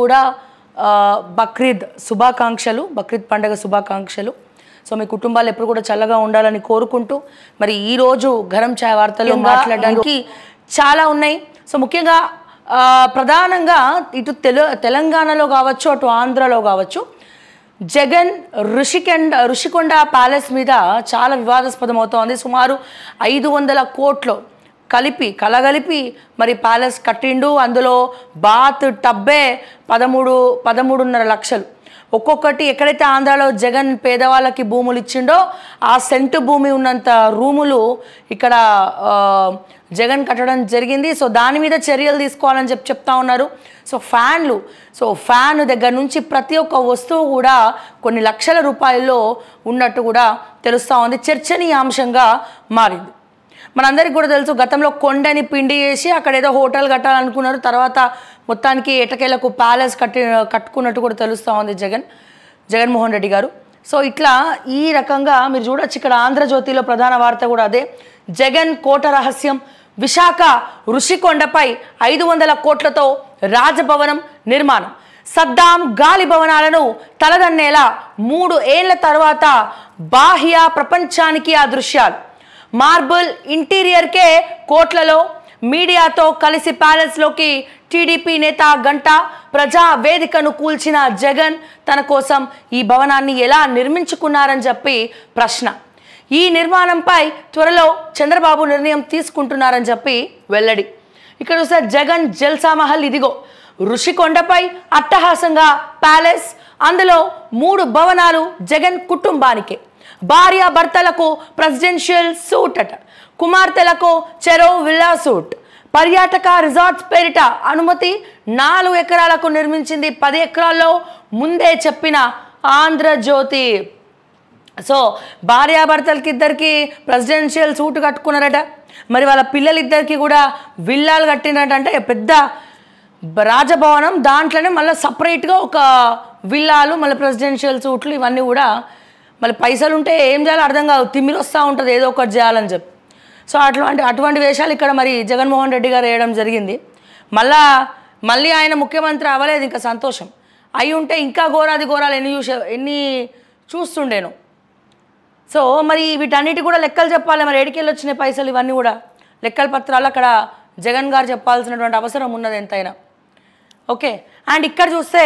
కూడా బక్రీద్ శుభాకాంక్షలు బక్రీద్ పండగ శుభాకాంక్షలు సో మీ కుటుంబాలు ఎప్పుడు కూడా చల్లగా ఉండాలని కోరుకుంటూ మరి ఈరోజు గరం ఛాయ్ వార్తలు మాట్లాడడానికి చాలా ఉన్నాయి సో ముఖ్యంగా ప్రధానంగా ఇటు తెలు తెలంగాణలో కావచ్చు అటు ఆంధ్రలో కావచ్చు జగన్ ఋషికెండ ఋషికొండ ప్యాలెస్ మీద చాలా వివాదాస్పదం అవుతోంది సుమారు ఐదు వందల కోట్లు కలిపి కలగలిపి మరి ప్యాలెస్ కట్టిండు అందులో బాత్ టబ్బే పదమూడు పదమూడున్నర లక్షలు ఒక్కొక్కటి ఎక్కడైతే ఆంధ్రాలో జగన్ పేదవాళ్ళకి భూములు ఇచ్చిండో ఆ సెంటు భూమి ఉన్నంత రూములు ఇక్కడ జగన్ కట్టడం జరిగింది సో దాని మీద చర్యలు తీసుకోవాలని చెప్పి చెప్తా ఉన్నారు సో ఫ్యాన్లు సో ఫ్యాన్ దగ్గర నుంచి ప్రతి ఒక్క వస్తువు కూడా కొన్ని లక్షల రూపాయల్లో ఉన్నట్టు కూడా తెలుస్తూ ఉంది చర్చనీయాంశంగా మారింది మనందరికీ కూడా తెలుసు గతంలో కొండని పిండి చేసి అక్కడ ఏదో హోటల్ కట్టాలనుకున్నారు తర్వాత మొత్తానికి ఎటకేలకు ప్యాలెస్ కట్టి కట్టుకున్నట్టు కూడా తెలుస్తూ ఉంది జగన్ జగన్మోహన్ రెడ్డి గారు సో ఇట్లా ఈ రకంగా మీరు చూడొచ్చు ఇక్కడ ఆంధ్రజ్యోతిలో ప్రధాన వార్త కూడా అదే జగన్ కోట రహస్యం విశాఖ ఋషికొండపై ఐదు వందల కోట్లతో రాజభవనం నిర్మాణం సద్దాం గాలి భవనాలను తలదన్నేలా మూడు ఏళ్ల తర్వాత బాహ్య ప్రపంచానికి ఆ దృశ్యాలు మార్బుల్ ఇంటీరియర్కే కోట్లలో మీడియాతో కలిసి ప్యాలెస్లోకి టీడీపీ నేత గంట ప్రజా వేదికను కూల్చిన జగన్ తన కోసం ఈ భవనాన్ని ఎలా నిర్మించుకున్నారని చెప్పి ప్రశ్న ఈ నిర్మాణంపై త్వరలో చంద్రబాబు నిర్ణయం తీసుకుంటున్నారని చెప్పి వెల్లడి ఇక్కడ చూస్తే జగన్ జల్సా మహల్ ఇదిగో ఋషికొండపై అట్టహాసంగా ప్యాలెస్ అందులో మూడు భవనాలు జగన్ కుటుంబానికే భార్యాభర్తలకు ప్రెసిడెన్షియల్ సూట్ అట కుమార్తెలకు చెరో విల్లా సూట్ పర్యాటక రిసార్ట్స్ పేరిట అనుమతి నాలుగు ఎకరాలకు నిర్మించింది పది ఎకరాల్లో ముందే చెప్పిన ఆంధ్రజ్యోతి సో భార్యాభర్తలకి ఇద్దరికి ప్రెసిడెన్షియల్ సూట్ కట్టుకున్నారట మరి వాళ్ళ పిల్లలిద్దరికీ కూడా విల్లాలు కట్టినట్టు అంటే పెద్ద రాజభవనం దాంట్లోనే మళ్ళీ సపరేట్గా ఒక విల్లాలు మళ్ళీ ప్రెసిడెన్షియల్ సూట్లు ఇవన్నీ కూడా మళ్ళీ పైసలు ఉంటే ఏం చేయాలో అర్థం కాదు తిమ్మిరి వస్తూ ఉంటుంది ఏదో ఒకటి చేయాలని చెప్పి సో అటువంటి అటువంటి వేషాలు ఇక్కడ మరి జగన్మోహన్ రెడ్డి గారు వేయడం జరిగింది మళ్ళా మళ్ళీ ఆయన ముఖ్యమంత్రి అవ్వలేదు ఇంకా సంతోషం అయి ఉంటే ఇంకా ఘోరాది ఘోరాలు ఎన్ని చూసే ఎన్ని చూస్తుండేను సో మరి వీటన్నిటి కూడా లెక్కలు చెప్పాలి మరి ఎడికెళ్ళి వచ్చిన పైసలు ఇవన్నీ కూడా లెక్కల పత్రాలు అక్కడ జగన్ గారు చెప్పాల్సినటువంటి అవసరం ఉన్నది ఎంతైనా ఓకే అండ్ ఇక్కడ చూస్తే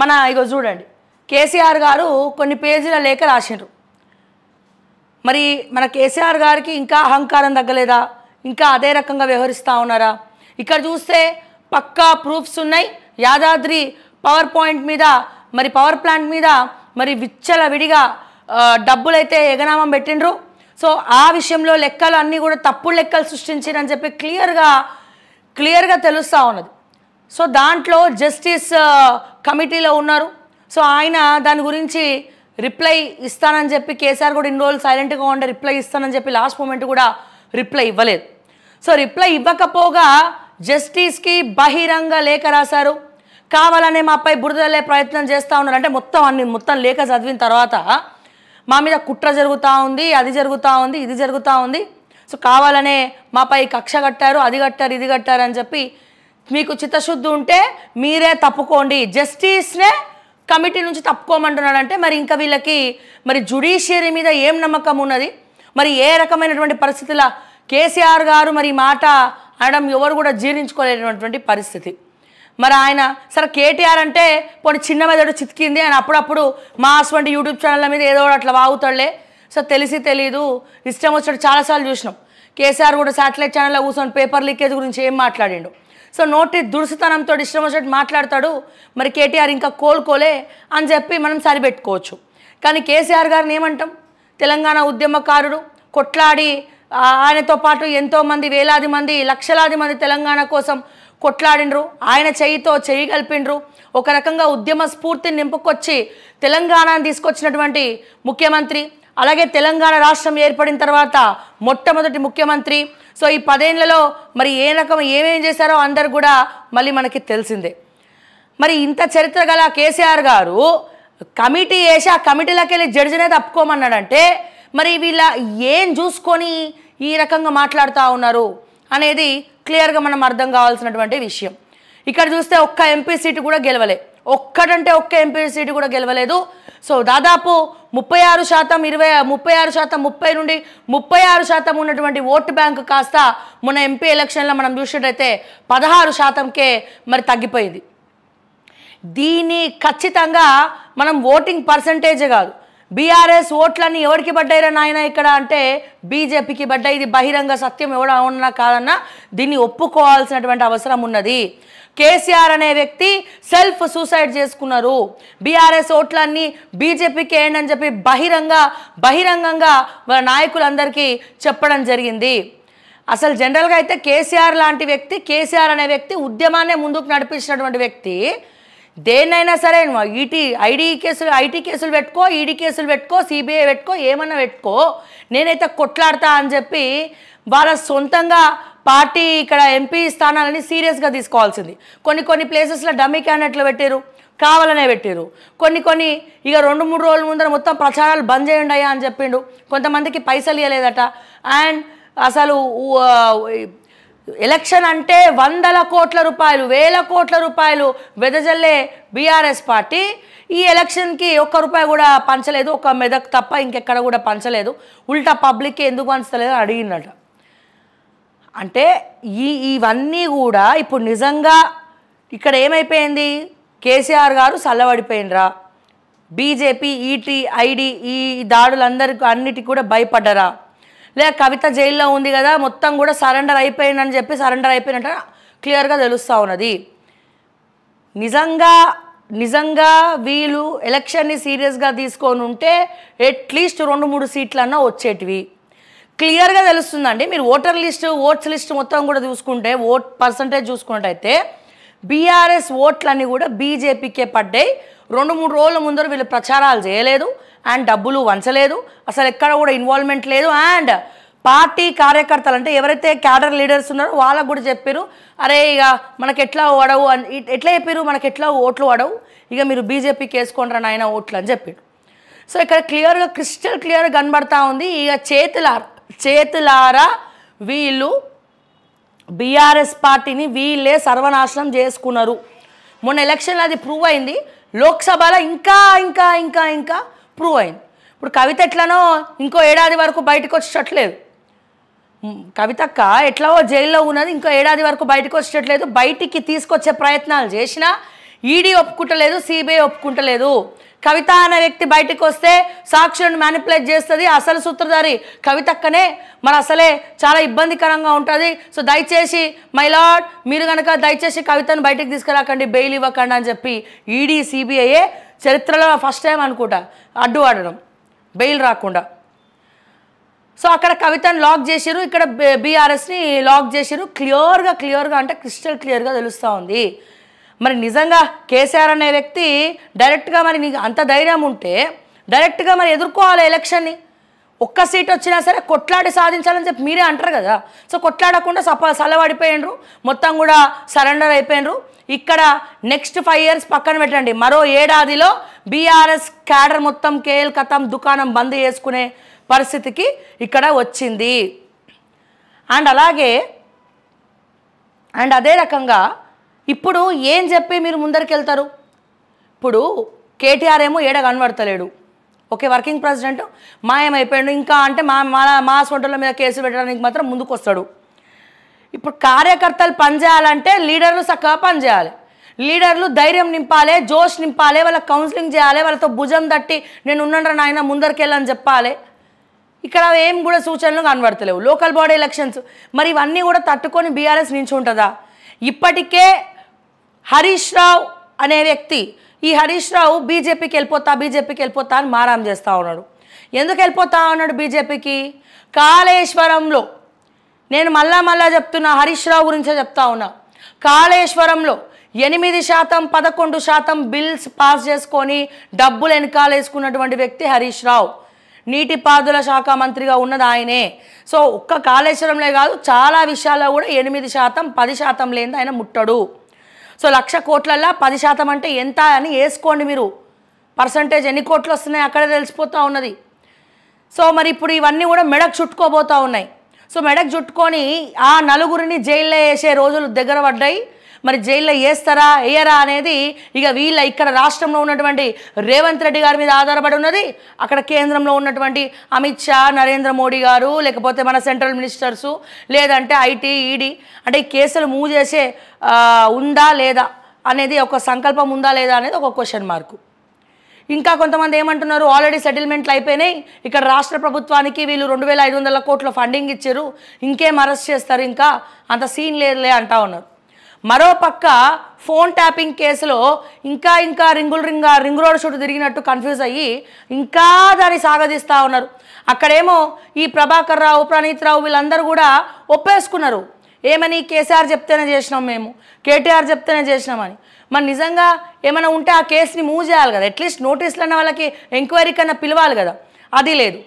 మన ఇగో చూడండి కేసీఆర్ గారు కొన్ని పేజీల లేఖ రాసిండ్రు మరి మన కేసీఆర్ గారికి ఇంకా అహంకారం తగ్గలేదా ఇంకా అదే రకంగా వ్యవహరిస్తూ ఉన్నారా ఇక్కడ చూస్తే పక్కా ప్రూఫ్స్ ఉన్నాయి యాదాద్రి పవర్ పాయింట్ మీద మరి పవర్ ప్లాంట్ మీద మరి విచ్చల విడిగా డబ్బులైతే ఎగనామం పెట్టిండ్రు సో ఆ విషయంలో లెక్కలు అన్నీ కూడా తప్పుడు లెక్కలు సృష్టించిరని చెప్పి క్లియర్గా క్లియర్గా తెలుస్తూ ఉన్నది సో దాంట్లో జస్టిస్ కమిటీలో ఉన్నారు సో ఆయన దాని గురించి రిప్లై ఇస్తానని చెప్పి కేసీఆర్ కూడా ఇన్ని రోజులు సైలెంట్గా ఉండే రిప్లై ఇస్తానని చెప్పి లాస్ట్ మూమెంట్ కూడా రిప్లై ఇవ్వలేదు సో రిప్లై ఇవ్వకపోగా జస్టిస్కి బహిరంగ లేఖ రాశారు కావాలనే మాపై బురదలే ప్రయత్నం చేస్తూ ఉన్నారు అంటే మొత్తం అన్ని మొత్తం లేఖ చదివిన తర్వాత మా మీద కుట్ర జరుగుతూ ఉంది అది జరుగుతూ ఉంది ఇది జరుగుతూ ఉంది సో కావాలనే మాపై కక్ష కట్టారు అది కట్టారు ఇది కట్టారు అని చెప్పి మీకు చిత్తశుద్ధి ఉంటే మీరే తప్పుకోండి జస్టిస్నే కమిటీ నుంచి తప్పుకోమంటున్నాడంటే మరి ఇంకా వీళ్ళకి మరి జుడిషియరీ మీద ఏం నమ్మకం ఉన్నది మరి ఏ రకమైనటువంటి పరిస్థితుల కేసీఆర్ గారు మరి మాట అనడం ఎవరు కూడా జీర్ణించుకోలేనటువంటి పరిస్థితి మరి ఆయన సరే కేటీఆర్ అంటే పోనీ చిన్న మెదడు చితికింది ఆయన అప్పుడప్పుడు మా వంటి యూట్యూబ్ ఛానళ్ళ మీద ఏదో అట్లా వాగుతాడులే సో తెలిసి తెలియదు ఇష్టం వచ్చాడు చాలాసార్లు చూసినాం కేసీఆర్ కూడా శాటిలైట్ ఛానల్లో కూర్చొని పేపర్ లీకేజ్ గురించి ఏం మాట్లాడిండు సో నోటి దురుసుతనంతో ఇష్టం మాట్లాడతాడు మరి కేటీఆర్ ఇంకా కోలుకోలే అని చెప్పి మనం సరిపెట్టుకోవచ్చు కానీ కేసీఆర్ గారిని ఏమంటాం తెలంగాణ ఉద్యమకారుడు కొట్లాడి ఆయనతో పాటు ఎంతోమంది వేలాది మంది లక్షలాది మంది తెలంగాణ కోసం కొట్లాడినరు ఆయన చేయితో చెయ్యి కలిపిండ్రు ఒక రకంగా ఉద్యమ స్ఫూర్తిని నింపుకొచ్చి తెలంగాణను తీసుకొచ్చినటువంటి ముఖ్యమంత్రి అలాగే తెలంగాణ రాష్ట్రం ఏర్పడిన తర్వాత మొట్టమొదటి ముఖ్యమంత్రి సో ఈ పదేళ్లలో మరి ఏ రకం ఏమేం చేశారో అందరు కూడా మళ్ళీ మనకి తెలిసిందే మరి ఇంత చరిత్ర గల కేసీఆర్ గారు కమిటీ వేసి ఆ కమిటీలోకి వెళ్ళి జడ్జినే తప్పుకోమన్నాడంటే మరి వీళ్ళ ఏం చూసుకొని ఈ రకంగా మాట్లాడుతూ ఉన్నారు అనేది క్లియర్గా మనం అర్థం కావాల్సినటువంటి విషయం ఇక్కడ చూస్తే ఒక్క ఎంపీ సీటు కూడా గెలవలే ఒక్కటంటే ఒక్క ఎంపీ సీటు కూడా గెలవలేదు సో దాదాపు ముప్పై ఆరు శాతం ఇరవై ముప్పై ఆరు శాతం ముప్పై నుండి ముప్పై ఆరు శాతం ఉన్నటువంటి ఓటు బ్యాంకు కాస్త మన ఎంపీ ఎలక్షన్లో మనం చూసినట్టయితే పదహారు శాతంకే మరి తగ్గిపోయింది దీని ఖచ్చితంగా మనం ఓటింగ్ పర్సంటేజే కాదు బీఆర్ఎస్ ఓట్లన్నీ ఎవరికి పడ్డాయిరా నాయన ఇక్కడ అంటే బీజేపీకి పడ్డాయి ఇది బహిరంగ సత్యం ఎవడా ఉన్నా కాదన్నా దీన్ని ఒప్పుకోవాల్సినటువంటి అవసరం ఉన్నది కేసీఆర్ అనే వ్యక్తి సెల్ఫ్ సూసైడ్ చేసుకున్నారు బీఆర్ఎస్ ఓట్లన్నీ బీజేపీకి ఏంటని అని చెప్పి బహిరంగ బహిరంగంగా వాళ్ళ నాయకులందరికీ చెప్పడం జరిగింది అసలు జనరల్గా అయితే కేసీఆర్ లాంటి వ్యక్తి కేసీఆర్ అనే వ్యక్తి ఉద్యమాన్నే ముందుకు నడిపించినటువంటి వ్యక్తి దేన్నైనా సరే ఈటీ ఐడి కేసులు ఐటీ కేసులు పెట్టుకో ఈడీ కేసులు పెట్టుకో సిబిఐ పెట్టుకో ఏమన్నా పెట్టుకో నేనైతే కొట్లాడతా అని చెప్పి వాళ్ళ సొంతంగా పార్టీ ఇక్కడ ఎంపీ స్థానాలని సీరియస్గా తీసుకోవాల్సింది కొన్ని కొన్ని ప్లేసెస్లో డమ్మీ క్యాండిడేట్లు పెట్టారు కావాలనే పెట్టారు కొన్ని కొన్ని ఇక రెండు మూడు రోజుల ముందర మొత్తం ప్రచారాలు బంద్ చేయండి అని చెప్పిండు కొంతమందికి పైసలు ఇవ్వలేదట అండ్ అసలు ఎలక్షన్ అంటే వందల కోట్ల రూపాయలు వేల కోట్ల రూపాయలు వెదజల్లే బీఆర్ఎస్ పార్టీ ఈ ఎలక్షన్కి ఒక్క రూపాయి కూడా పంచలేదు ఒక మెదక్ తప్ప ఇంకెక్కడ కూడా పంచలేదు ఉల్టా పబ్లిక్కి ఎందుకు పంచలేదు అడిగిందట అంటే ఈ ఇవన్నీ కూడా ఇప్పుడు నిజంగా ఇక్కడ ఏమైపోయింది కేసీఆర్ గారు చల్లబడిపోయినరా బీజేపీ ఈటీ ఐడి ఈ దాడులందరికీ అన్నిటికీ కూడా భయపడ్డరా లేదా కవిత జైల్లో ఉంది కదా మొత్తం కూడా సరెండర్ అయిపోయిందని చెప్పి సరెండర్ అయిపోయినట్టు క్లియర్గా తెలుస్తూ ఉన్నది నిజంగా నిజంగా వీళ్ళు ఎలక్షన్ని సీరియస్గా తీసుకొని ఉంటే అట్లీస్ట్ రెండు మూడు సీట్లన్నా వచ్చేటివి క్లియర్గా తెలుస్తుందండి మీరు ఓటర్ లిస్టు ఓట్స్ లిస్ట్ మొత్తం కూడా చూసుకుంటే ఓట్ పర్సంటేజ్ చూసుకున్నట్టయితే బీఆర్ఎస్ ఓట్లన్నీ కూడా బీజేపీకే పడ్డాయి రెండు మూడు రోజుల ముందర వీళ్ళు ప్రచారాలు చేయలేదు అండ్ డబ్బులు వంచలేదు అసలు ఎక్కడ కూడా ఇన్వాల్వ్మెంట్ లేదు అండ్ పార్టీ కార్యకర్తలు అంటే ఎవరైతే క్యాడర్ లీడర్స్ ఉన్నారో వాళ్ళకు కూడా చెప్పారు అరే ఇక మనకి ఎట్లా ఓడవు అని ఎట్లా చెప్పారు మనకి ఎట్లా ఓట్లు ఓడవు ఇక మీరు బీజేపీకి వేసుకోండి రాయన ఓట్లు అని చెప్పారు సో ఇక్కడ క్లియర్గా క్రిస్టల్ క్లియర్గా కనబడతా ఉంది ఇక చేతులార చేతులారా వీళ్ళు బీఆర్ఎస్ పార్టీని వీళ్ళే సర్వనాశనం చేసుకున్నారు మొన్న ఎలక్షన్లో అది ప్రూవ్ అయింది లోక్సభలో ఇంకా ఇంకా ఇంకా ఇంకా ప్రూవ్ అయింది ఇప్పుడు కవిత ఎట్లనో ఇంకో ఏడాది వరకు బయటకు వచ్చేటట్లేదు కవితక్క ఎట్లా జైల్లో ఉన్నది ఇంకో ఏడాది వరకు బయటకు వచ్చేటట్లేదు బయటికి తీసుకొచ్చే ప్రయత్నాలు చేసినా ఈడీ ఒప్పుకుంటలేదు సిబిఐ ఒప్పుకుంటలేదు కవిత అనే వ్యక్తి బయటకు వస్తే సాక్షులను మ్యానిపులేట్ చేస్తుంది అసలు సూత్రధారి కవితక్కనే మరి అసలే చాలా ఇబ్బందికరంగా ఉంటుంది సో దయచేసి మై మీరు కనుక దయచేసి కవితను బయటకు తీసుకురాకండి బెయిల్ ఇవ్వకండి అని చెప్పి ఈడీ సిబిఐఏ చరిత్రలో ఫస్ట్ టైం అనుకుంటా అడ్డు ఆడడం బెయిల్ రాకుండా సో అక్కడ కవితను లాక్ చేసారు ఇక్కడ బీఆర్ఎస్ని లాక్ చేసారు క్లియర్గా క్లియర్గా అంటే క్రిస్టల్ క్లియర్గా తెలుస్తూ ఉంది మరి నిజంగా కేసీఆర్ అనే వ్యక్తి డైరెక్ట్గా మరి నీకు అంత ధైర్యం ఉంటే డైరెక్ట్గా మరి ఎదుర్కోవాలి ఎలక్షన్ని ఒక్క సీట్ వచ్చినా సరే కొట్లాడి సాధించాలని చెప్పి మీరే అంటారు కదా సో కొట్లాడకుండా సప సలవాడిపోయినరు మొత్తం కూడా సరెండర్ అయిపోయినరు ఇక్కడ నెక్స్ట్ ఫైవ్ ఇయర్స్ పక్కన పెట్టండి మరో ఏడాదిలో బీఆర్ఎస్ క్యాడర్ మొత్తం కేఎల్ కథం దుకాణం బంద్ చేసుకునే పరిస్థితికి ఇక్కడ వచ్చింది అండ్ అలాగే అండ్ అదే రకంగా ఇప్పుడు ఏం చెప్పి మీరు ముందరికెళ్తారు ఇప్పుడు కేటీఆర్ ఏమో ఏడ కనబడతలేడు ఓకే వర్కింగ్ ప్రెసిడెంట్ మాయమైపోయాడు ఇంకా అంటే మా మా మా సొంటల మీద కేసు పెట్టడానికి మాత్రం ముందుకు వస్తాడు ఇప్పుడు కార్యకర్తలు పనిచేయాలంటే లీడర్లు చక్కగా పనిచేయాలి లీడర్లు ధైర్యం నింపాలి జోష్ నింపాలి వాళ్ళ కౌన్సిలింగ్ చేయాలి వాళ్ళతో భుజం తట్టి నేను ఉన్నాను నాయన ముందరికెళ్ళని చెప్పాలి ఇక్కడ ఏం కూడా సూచనలు కనబడతలేవు లోకల్ బాడీ ఎలక్షన్స్ మరి ఇవన్నీ కూడా తట్టుకొని బీఆర్ఎస్ నించుంటుందా ఇప్పటికే హరీష్ రావు అనే వ్యక్తి ఈ హరీష్ రావు బీజేపీకి వెళ్ళిపోతా బీజేపీకి వెళ్ళిపోతా అని మారాం చేస్తూ ఉన్నాడు ఎందుకు వెళ్ళిపోతా ఉన్నాడు బీజేపీకి కాళేశ్వరంలో నేను మళ్ళా మళ్ళా చెప్తున్నా హరీష్ రావు గురించే చెప్తా ఉన్నా కాళేశ్వరంలో ఎనిమిది శాతం పదకొండు శాతం బిల్స్ పాస్ చేసుకొని డబ్బులు వెనకాలేసుకున్నటువంటి వ్యక్తి హరీష్ రావు నీటిపారుదల శాఖ మంత్రిగా ఉన్నది ఆయనే సో ఒక్క కాళేశ్వరంలో కాదు చాలా విషయాల్లో కూడా ఎనిమిది శాతం పది శాతం లేని ఆయన ముట్టడు సో లక్ష కోట్లలో పది శాతం అంటే ఎంత అని వేసుకోండి మీరు పర్సంటేజ్ ఎన్ని కోట్లు వస్తున్నాయి అక్కడే తెలిసిపోతూ ఉన్నది సో మరి ఇప్పుడు ఇవన్నీ కూడా మెడకు చుట్టుకోబోతూ ఉన్నాయి సో మెడకు చుట్టుకొని ఆ నలుగురిని జైల్లో వేసే రోజులు దగ్గర పడ్డాయి మరి జైల్లో వేస్తారా వేయరా అనేది ఇక వీళ్ళ ఇక్కడ రాష్ట్రంలో ఉన్నటువంటి రేవంత్ రెడ్డి గారి మీద ఆధారపడి ఉన్నది అక్కడ కేంద్రంలో ఉన్నటువంటి అమిత్ షా నరేంద్ర మోడీ గారు లేకపోతే మన సెంట్రల్ మినిస్టర్సు లేదంటే ఐటీ ఈడీ అంటే కేసులు మూవ్ చేసే ఉందా లేదా అనేది ఒక సంకల్పం ఉందా లేదా అనేది ఒక క్వశ్చన్ మార్కు ఇంకా కొంతమంది ఏమంటున్నారు ఆల్రెడీ సెటిల్మెంట్లు అయిపోయినాయి ఇక్కడ రాష్ట్ర ప్రభుత్వానికి వీళ్ళు రెండు వేల ఐదు వందల కోట్ల ఫండింగ్ ఇచ్చారు ఇంకేం అరెస్ట్ చేస్తారు ఇంకా అంత సీన్ లేదులే అంటా ఉన్నారు మరోపక్క ఫోన్ ట్యాపింగ్ కేసులో ఇంకా ఇంకా రింగులు రింగ రింగు రోడ్ షూట్ తిరిగినట్టు కన్ఫ్యూజ్ అయ్యి ఇంకా దాన్ని సాగదీస్తూ ఉన్నారు అక్కడేమో ఈ ప్రభాకర్ రావు ప్రణీత్ రావు వీళ్ళందరూ కూడా ఒప్పేసుకున్నారు ఏమని కేసీఆర్ చెప్తేనే చేసినాం మేము కేటీఆర్ చెప్తేనే చేసినామని మరి నిజంగా ఏమైనా ఉంటే ఆ కేసుని మూవ్ చేయాలి కదా అట్లీస్ట్ నోటీసులు అన్న వాళ్ళకి ఎంక్వైరీ కన్నా పిలవాలి కదా అది లేదు